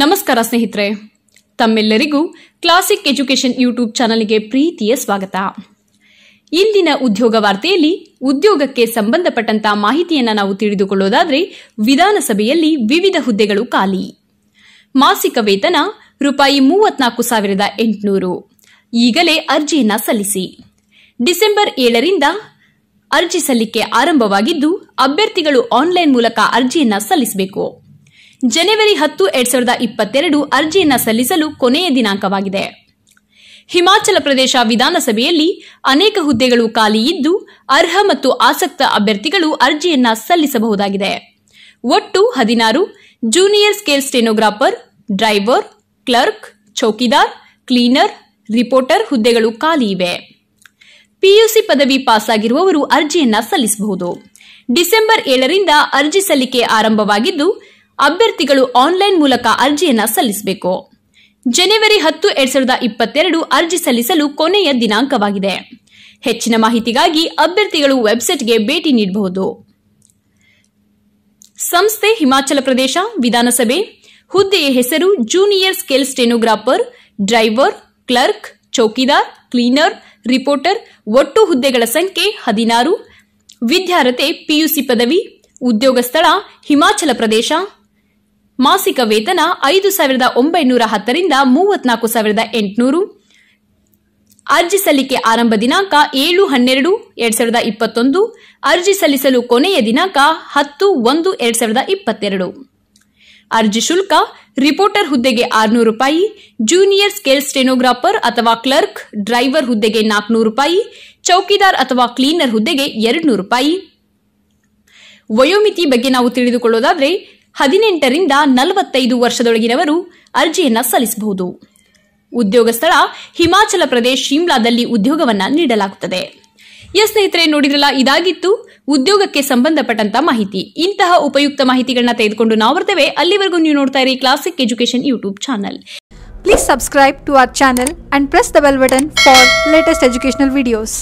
ನಮಸ್ಕಾರ ಸ್ನೇಹಿತರೆ ತಮ್ಮೆಲ್ಲರಿಗೂ ಕ್ಲಾಸಿಕ್ ಎಜುಕೇಷನ್ ಯೂಟ್ಯೂಬ್ ಚಾನಲ್ಗೆ ಪ್ರೀತಿಯ ಸ್ವಾಗತ ಇಂದಿನ ಉದ್ಯೋಗ ವಾರ್ತೆಯಲ್ಲಿ ಉದ್ಯೋಗಕ್ಕೆ ಸಂಬಂಧಪಟ್ಟಂತಹ ಮಾಹಿತಿಯನ್ನು ನಾವು ತಿಳಿದುಕೊಳ್ಳೋದಾದರೆ ವಿಧಾನಸಭೆಯಲ್ಲಿ ವಿವಿಧ ಹುದ್ದೆಗಳು ಖಾಲಿ ಮಾಸಿಕ ವೇತನ ರೂಪಾಯಿ ಮೂವತ್ನಾಲ್ಕು ಸಾವಿರದ ಎಂಟುನೂರು ಈಗಲೇ ಅರ್ಜಿಯನ್ನ ಸಲ್ಲಿಸಿ ಡಿಸೆಂಬರ್ ಏಳರಿಂದ ಅರ್ಜಿ ಸಲ್ಲಿಕೆ ಆರಂಭವಾಗಿದ್ದು ಅಭ್ಯರ್ಥಿಗಳು ಆನ್ಲೈನ್ ಮೂಲಕ ಅರ್ಜಿಯನ್ನ ಸಲ್ಲಿಸಬೇಕು ಜನವರಿ ಹತ್ತು ಎರಡ್ ಸಾವಿರದ ಇಪ್ಪತ್ತೆರಡು ಅರ್ಜಿಯನ್ನು ಸಲ್ಲಿಸಲು ಕೊನೆಯ ದಿನಾಂಕವಾಗಿದೆ ಹಿಮಾಚಲ ಪ್ರದೇಶ ವಿಧಾನಸಭೆಯಲ್ಲಿ ಅನೇಕ ಹುದ್ದೆಗಳು ಖಾಲಿ ಇದ್ದು ಅರ್ಹ ಮತ್ತು ಆಸಕ್ತ ಅಭ್ಯರ್ಥಿಗಳು ಅರ್ಜಿಯನ್ನ ಸಲ್ಲಿಸಬಹುದಾಗಿದೆ ಒಟ್ಟು ಹದಿನಾರು junior scale stenographer driver clerk chowkidar cleaner reporter ಹುದ್ದೆಗಳು ಖಾಲಿ ಇವೆ ಪಿಯುಸಿ ಪದವಿ ಪಾಸ್ ಆಗಿರುವವರು ಅರ್ಜಿಯನ್ನ ಸಲ್ಲಿಸಬಹುದು ಡಿಸೆಂಬರ್ ಏಳರಿಂದ ಅರ್ಜಿ ಸಲ್ಲಿಕೆ ಆರಂಭವಾಗಿದ್ದು ಅಭ್ಯರ್ಥಿಗಳು ಆನ್ಲೈನ್ ಮೂಲಕ ಅರ್ಜಿಯನ್ನು ಸಲ್ಲಿಸಬೇಕು ಜನವರಿ ಹತ್ತು ಎರಡ್ ಸಾವಿರದ ಇಪ್ಪತ್ತೆರಡು ಅರ್ಜಿ ಸಲ್ಲಿಸಲು ಕೊನೆಯ ದಿನಾಂಕವಾಗಿದೆ ಹೆಚ್ಚಿನ ಮಾಹಿತಿಗಾಗಿ ಅಭ್ಯರ್ಥಿಗಳು ವೆಬ್ಸೈಟ್ಗೆ ಭೇಟಿ ನೀಡಬಹುದು ಸಂಸ್ಥೆ ಹಿಮಾಚಲ ಪ್ರದೇಶ ವಿಧಾನಸಭೆ ಹುದ್ದೆಯ ಹೆಸರು junior scale stenographer driver clerk chowkidar cleaner reporter ಒಟ್ಟು ಹುದ್ದೆಗಳ ಸಂಖ್ಯೆ ಹದಿನಾರು ವಿದ್ಯಾರ್ಥಿ ಪಿಯುಸಿ ಪದವಿ ಉದ್ಯೋಗ ಸ್ಥಳ ಹಿಮಾಚಲ ಪ್ರದೇಶ ಮಾಸಿಕ ವೇತನ ಐದು ಸಾವಿರದ ಒಂಬೈನೂರ ಹತ್ತರಿಂದ ಮೂವತ್ನಾಲ್ಕು ಸಾವಿರದ ಎಂಟುನೂರು ಅರ್ಜಿ ಸಲ್ಲಿಕೆ ಆರಂಭ ದಿನಾಂಕ ಏಳು ಹನ್ನೆರಡು ಎರಡ್ ಸಾವಿರದ ಇಪ್ಪತ್ತೊಂದು ಅರ್ಜಿ ಸಲ್ಲಿಸಲು ಕೊನೆಯ ದಿನಾಂಕ ಹತ್ತು ಒಂದು ಎರಡ್ ಸಾವಿರದ ಇಪ್ಪತ್ತೆರಡು ಅರ್ಜಿ ಶುಲ್ಕ ರಿಪೋರ್ಟರ್ ಹುದ್ದೆಗೆ ಆರುನೂರು ರೂಪಾಯಿ ಜೂನಿಯರ್ ಸ್ಕೇಲ್ ಸ್ಟೆನೋಗ್ರಾಫರ್ ಅಥವಾ ಕ್ಲರ್ಕ್ ಡ್ರೈವರ್ ಹುದ್ದೆಗೆ ನಾಲ್ಕುನೂರು ರೂಪಾಯಿ ಚೌಕಿದಾರ್ ಅಥವಾ ಕ್ಲೀನರ್ ಹುದ್ದೆಗೆ ಎರಡು ರೂಪಾಯಿ ವಯೋಮಿತಿ ಬಗ್ಗೆ ನಾವು ತಿಳಿದುಕೊಳ್ಳೋದಾದರೆ ಹದಿನೆಂಟರಿಂದ ನಲವತ್ತೈದು ವರ್ಷದೊಳಗಿನವರು ಅರ್ಜಿಯನ್ನು ಸಲ್ಲಿಸಬಹುದು ಉದ್ಯೋಗ ಸ್ಥಳ ಹಿಮಾಚಲ ಪ್ರದೇಶ ಶಿಮ್ಲಾದಲ್ಲಿ ಉದ್ಯೋಗವನ್ನು ನೀಡಲಾಗುತ್ತದೆ ಎಸ್ ಸ್ನೇಹಿತರೆ ನೋಡಿದ್ರಲ್ಲ ಇದಾಗಿತ್ತು ಉದ್ಯೋಗಕ್ಕೆ ಸಂಬಂಧಪಟ್ಟಂತ ಮಾಹಿತಿ ಇಂತಹ ಉಪಯುಕ್ತ ಮಾಹಿತಿಗಳನ್ನ ತೆಗೆದುಕೊಂಡು ನಾವು ಬರ್ತೇವೆ ಅಲ್ಲಿವರೆಗೂ ನೀವು ನೋಡ್ತಾ ಇರಿ classic education YouTube channel please subscribe to our channel and press the bell button for latest educational videos